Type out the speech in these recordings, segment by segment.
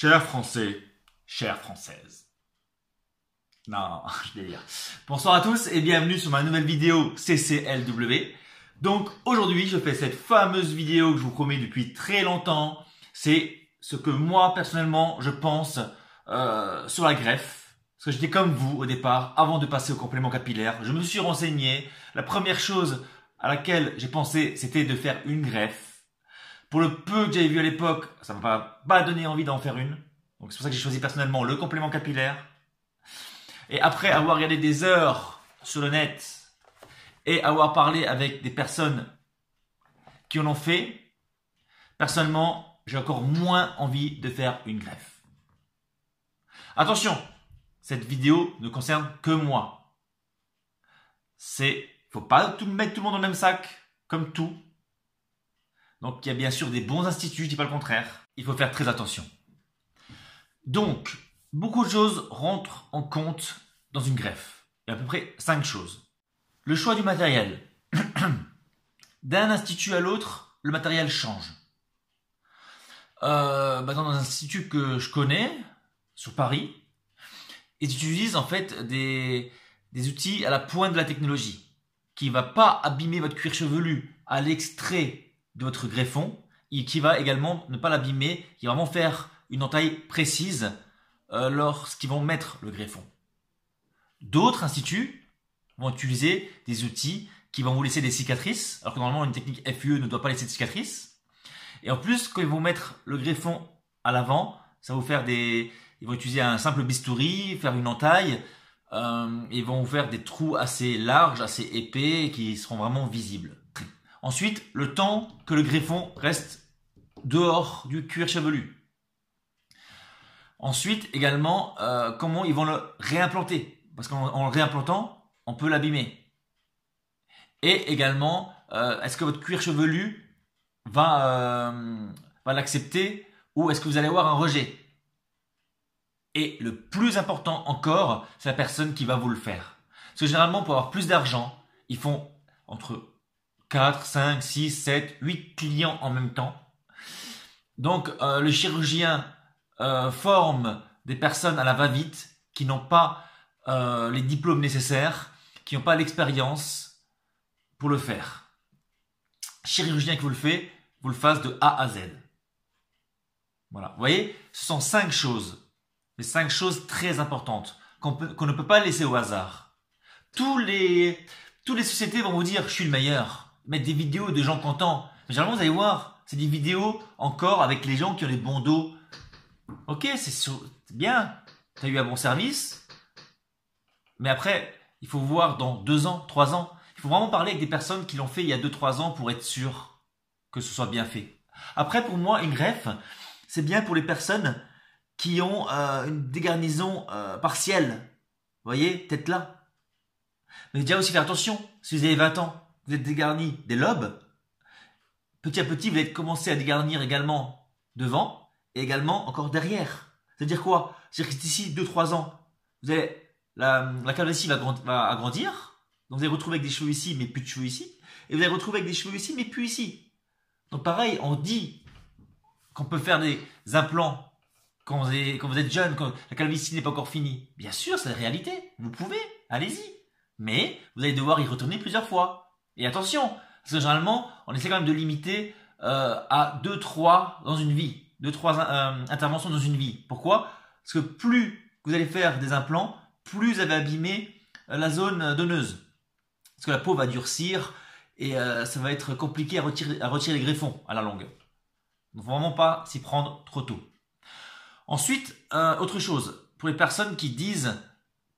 Chers Français, chères Françaises. Non, je délire. Bonsoir à tous et bienvenue sur ma nouvelle vidéo CCLW. Donc aujourd'hui, je fais cette fameuse vidéo que je vous promets depuis très longtemps. C'est ce que moi personnellement je pense euh, sur la greffe. Parce que j'étais comme vous au départ, avant de passer au complément capillaire, je me suis renseigné. La première chose à laquelle j'ai pensé, c'était de faire une greffe. Pour le peu que j'avais vu à l'époque, ça m'a pas donné envie d'en faire une. Donc c'est pour ça que j'ai choisi personnellement le complément capillaire. Et après avoir regardé des heures sur le net et avoir parlé avec des personnes qui en ont fait, personnellement, j'ai encore moins envie de faire une greffe. Attention, cette vidéo ne concerne que moi. C'est, faut pas tout mettre tout le monde dans le même sac, comme tout. Donc il y a bien sûr des bons instituts, je dis pas le contraire. Il faut faire très attention. Donc, beaucoup de choses rentrent en compte dans une greffe. Il y a à peu près cinq choses. Le choix du matériel. D'un institut à l'autre, le matériel change. Euh, bah, dans un institut que je connais, sur Paris, ils utilisent en fait des, des outils à la pointe de la technologie, qui ne va pas abîmer votre cuir chevelu à l'extrait de votre greffon et qui va également ne pas l'abîmer, qui va vraiment faire une entaille précise euh, lorsqu'ils vont mettre le greffon. D'autres instituts vont utiliser des outils qui vont vous laisser des cicatrices, alors que normalement une technique FUE ne doit pas laisser de cicatrices. Et en plus, quand ils vont mettre le greffon à l'avant, ça vous faire des... Ils vont utiliser un simple bistouri, faire une entaille, euh, ils vont vous faire des trous assez larges, assez épais, qui seront vraiment visibles. Ensuite, le temps que le greffon reste dehors du cuir chevelu. Ensuite, également, euh, comment ils vont le réimplanter. Parce qu'en le réimplantant, on peut l'abîmer. Et également, euh, est-ce que votre cuir chevelu va, euh, va l'accepter ou est-ce que vous allez avoir un rejet Et le plus important encore, c'est la personne qui va vous le faire. Parce que généralement, pour avoir plus d'argent, ils font entre 4, 5, 6, 7, 8 clients en même temps. Donc euh, le chirurgien euh, forme des personnes à la va-vite qui n'ont pas euh, les diplômes nécessaires, qui n'ont pas l'expérience pour le faire. Chirurgien qui vous le fait, vous le fasse de A à Z. Voilà. Vous voyez, ce sont cinq choses, mais cinq choses très importantes qu'on ne peut pas laisser au hasard. Tous les, toutes les sociétés vont vous dire, je suis le meilleur mettre des vidéos de gens contents. Mais généralement, vous allez voir, c'est des vidéos encore avec les gens qui ont les bons dos. Ok, c'est bien, as eu un bon service. Mais après, il faut voir dans deux ans, trois ans. Il faut vraiment parler avec des personnes qui l'ont fait il y a deux, trois ans pour être sûr que ce soit bien fait. Après, pour moi, une greffe, c'est bien pour les personnes qui ont euh, une dégarnison euh, partielle. Vous voyez, tête là. Mais déjà aussi faire attention si vous avez 20 ans vous êtes dégarni des lobes, petit à petit, vous allez commencer à dégarnir également devant et également encore derrière. C'est-à-dire quoi C'est-à-dire que d'ici 2-3 ans, vous avez la, la calvitie va, grandir, agrandir, donc vous allez retrouver avec des cheveux ici, mais plus de cheveux ici, et vous allez retrouver avec des cheveux ici, mais plus ici. Donc pareil, on dit qu'on peut faire des implants quand vous êtes, quand vous êtes jeune, quand la calvitie n'est pas encore finie. Bien sûr, c'est la réalité, vous pouvez, allez-y. Mais vous allez devoir y retourner plusieurs fois. Et attention, parce que généralement, on essaie quand même de limiter euh, à 2-3 dans une vie, 2 trois euh, interventions dans une vie. Pourquoi Parce que plus vous allez faire des implants, plus vous allez abîmer euh, la zone donneuse. Parce que la peau va durcir et ça va être compliqué à retirer, les greffons à la longue. Donc faut vraiment pas s'y prendre trop tôt. Ensuite, autre chose, pour les personnes qui disent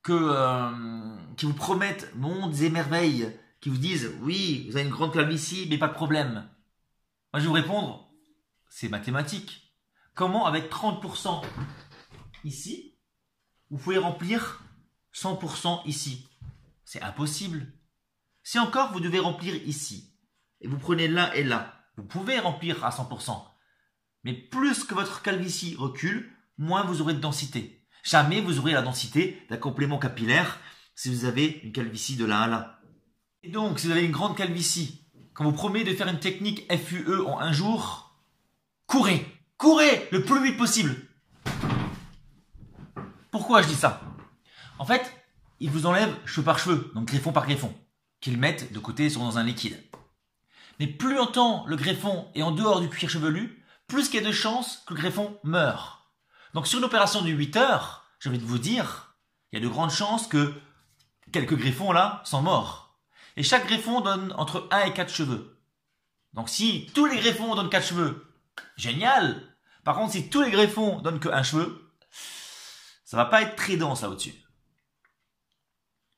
que, qui vous promettent mondes et merveilles, qui vous disent oui, vous avez une grande calvitie, mais pas de problème. Moi, je vais vous répondre, c'est mathématique. Comment, avec 30% ici, vous pouvez remplir 100% ici C'est impossible. Si encore vous devez remplir ici, et vous prenez là et là, vous pouvez remplir à 100%. Mais plus que votre calvitie recule, moins vous aurez de densité. Jamais vous aurez la densité d'un complément capillaire si vous avez une calvitie de là à là. Et donc, si vous avez une grande calvitie, quand vous promet de faire une technique FUE en un jour, courez Courez le plus vite possible Pourquoi je dis ça En fait, ils vous enlèvent cheveux par cheveux, donc greffon par greffon, qu'ils mettent de côté sont dans un liquide. Mais plus longtemps le greffon est en dehors du cuir chevelu, plus qu'il y a de chances que le greffon meure. Donc sur une opération de 8 heures, je vais vous dire, il y a de grandes chances que quelques greffons là sont morts. Et chaque greffon donne entre 1 et 4 cheveux. Donc si tous les greffons donnent 4 cheveux, génial Par contre, si tous les greffons donnent que 1 cheveu, ça va pas être très dense là au-dessus.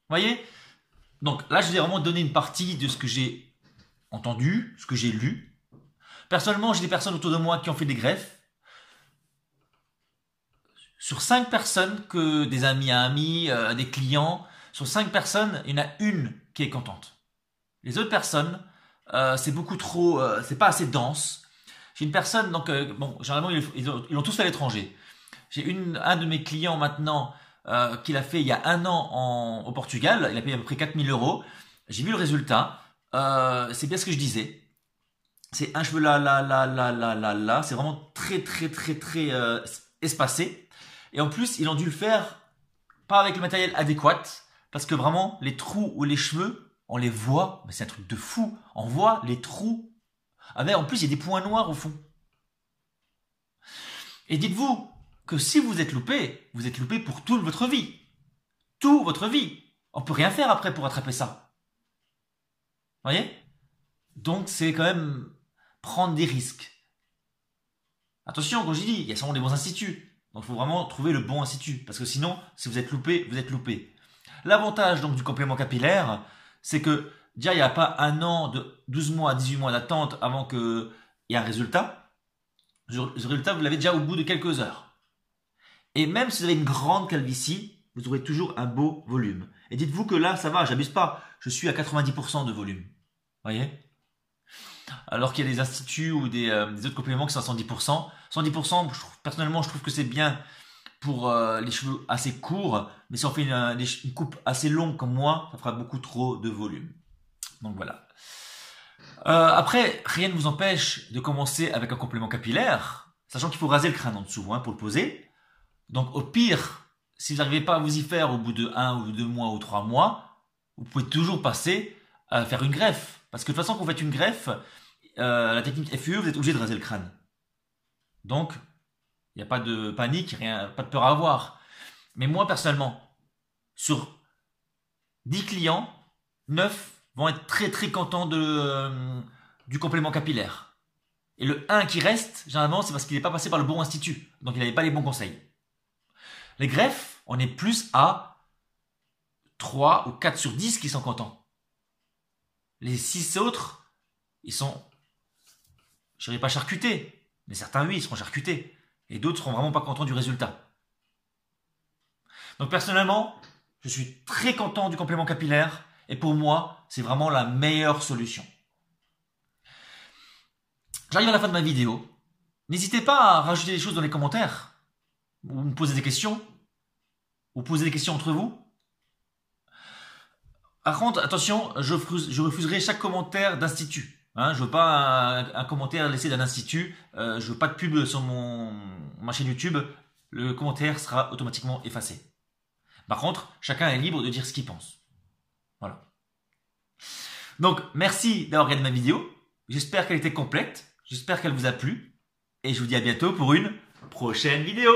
voyez Donc là, je vais vraiment donner une partie de ce que j'ai entendu, ce que j'ai lu. Personnellement, j'ai des personnes autour de moi qui ont fait des greffes. Sur 5 personnes, que des amis à amis, euh, des clients, sur 5 personnes, il y en a une qui est contente. Les autres personnes, euh, c'est beaucoup trop, euh, c'est pas assez dense. J'ai une personne, donc, euh, bon, généralement, ils l'ont tous fait à l'étranger. J'ai une, un de mes clients maintenant, qu'il a fait il y a un an en, au Portugal. Il a payé à peu près 4000 euros. J'ai vu le résultat. c'est bien ce que je disais. C'est un cheveu là, là, là, là, là, là, là. C'est vraiment très, très, très, très espacé. Et en plus, ils ont dû le faire pas avec le matériel adéquat. Parce que vraiment, les trous ou les cheveux, on les voit, mais c'est un truc de fou. On voit les trous. Ah ben, en plus, il y a des points noirs au fond. Et dites-vous que si vous êtes loupé, vous êtes loupé pour toute votre vie. Toute votre vie. On peut rien faire après pour attraper ça. Vous Voyez Donc c'est quand même prendre des risques. Attention, quand je dis, il y a sûrement des bons instituts. Donc il faut vraiment trouver le bon institut. Parce que sinon, si vous êtes loupé, vous êtes loupé. L'avantage donc du complément capillaire, c'est que déjà il n'y a pas un an de 12 mois à 18 mois d'attente avant qu'il y ait un résultat. Ce résultat, vous l'avez déjà au bout de quelques heures. Et même si vous avez une grande calvitie, vous aurez toujours un beau volume. Et dites-vous que là, ça va, j'abuse pas, je suis à 90% de volume. Voyez Alors qu'il y a des instituts ou des, euh, autres compléments qui sont à 110%. 110%, personnellement, je trouve que c'est bien pour euh, les cheveux assez courts, mais si on fait euh, une, coupe assez longue comme moi, ça fera beaucoup trop de volume. Donc voilà. Euh, après, rien ne vous empêche de commencer avec un complément capillaire, sachant qu'il faut raser le crâne en dessous hein, pour le poser. Donc au pire, si vous n'arrivez pas à vous y faire au bout de un ou deux mois ou trois mois, vous pouvez toujours passer à faire une greffe. Parce que de toute façon, quand vous faites une greffe, la technique FUE, vous êtes obligé de raser le crâne. Donc, il n'y a pas de panique, rien, pas de peur à avoir. Mais moi, personnellement, sur 10 clients, 9 vont être très très contents euh, du complément capillaire. Et le 1 qui reste, généralement, c'est parce qu'il n'est pas passé par le bon institut. Donc il n'avait pas les bons conseils. Les greffes, on est plus à 3 ou 4 sur 10 qui sont contents. Les 6 autres, ils sont, je dirais pas charcutés, mais certains oui, ils seront charcutés et d'autres seront vraiment pas contents du résultat. Donc personnellement, je suis très content du complément capillaire et pour moi, c'est vraiment la meilleure solution. J'arrive à la fin de ma vidéo. N'hésitez pas à rajouter des choses dans les commentaires ou me poser des questions ou poser des questions entre vous. Par contre, attention, je refuserai chaque commentaire d'institut. Hein, je veux pas un, commentaire laissé d'un institut. Euh, je veux pas de pub sur mon ma chaîne YouTube. Le commentaire sera automatiquement effacé. Par contre, chacun est libre de dire ce qu'il pense. Voilà. Donc, merci d'avoir regardé ma vidéo. J'espère qu'elle était complète. J'espère qu'elle vous a plu. Et je vous dis à bientôt pour une prochaine vidéo.